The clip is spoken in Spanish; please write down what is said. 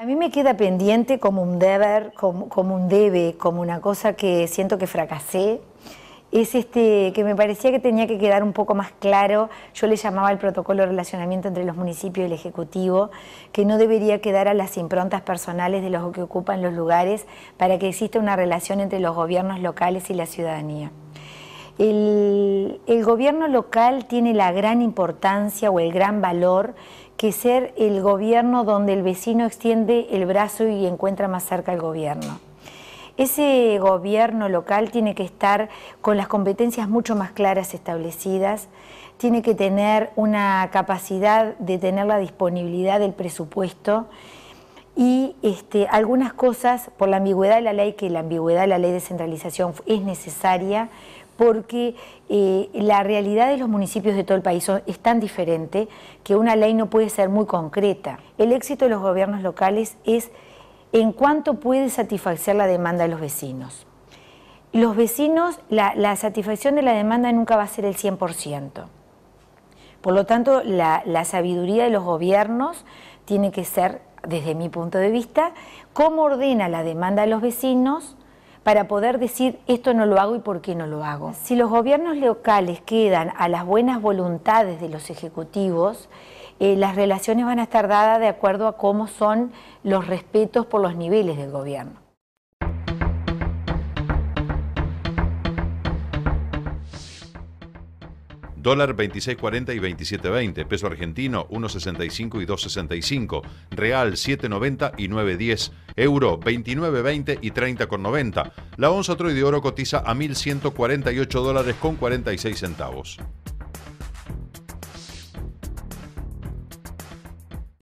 A mí me queda pendiente como un deber, como, un debe, como una cosa que siento que fracasé. Es este que me parecía que tenía que quedar un poco más claro. Yo le llamaba el protocolo de relacionamiento entre los municipios y el Ejecutivo, que no debería quedar a las improntas personales de los que ocupan los lugares para que exista una relación entre los gobiernos locales y la ciudadanía el gobierno local tiene la gran importancia o el gran valor que ser el gobierno donde el vecino extiende el brazo y encuentra más cerca el gobierno. Ese gobierno local tiene que estar con las competencias mucho más claras establecidas, tiene que tener una capacidad de tener la disponibilidad del presupuesto y este, algunas cosas, por la ambigüedad de la ley, que la ambigüedad de la ley de centralización es necesaria, porque eh, la realidad de los municipios de todo el país es tan diferente que una ley no puede ser muy concreta. El éxito de los gobiernos locales es en cuánto puede satisfacer la demanda de los vecinos. Los vecinos, la, satisfacción de la demanda nunca va a ser el 100%. Por lo tanto, la sabiduría de los gobiernos tiene que ser, desde mi punto de vista, cómo ordena la demanda de los vecinos, para poder decir esto no lo hago y por qué no lo hago. Si los gobiernos locales quedan a las buenas voluntades de los ejecutivos, eh, las relaciones van a estar dadas de acuerdo a cómo son los respetos por los niveles del gobierno. Dólar 26.40 y 27.20. Peso argentino 1.65 y 2.65. Real 7.90 y 9.10. Euro 29.20 y 30.90. La onza troy de oro cotiza a 1.148 dólares con 46 centavos.